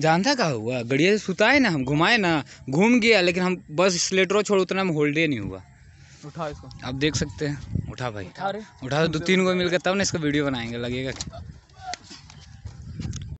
जानता कहा हुआ गड़िया से सुताए ना हम घुमाए ना घूम गया लेकिन हम बस स्लेटरों छोड़ उतना में होल्डे नहीं हुआ उठा इसको आप देख सकते हैं उठा भाई उठा, दो तीन गो मिलकर तब ना इसका वीडियो बनाएंगे लगेगा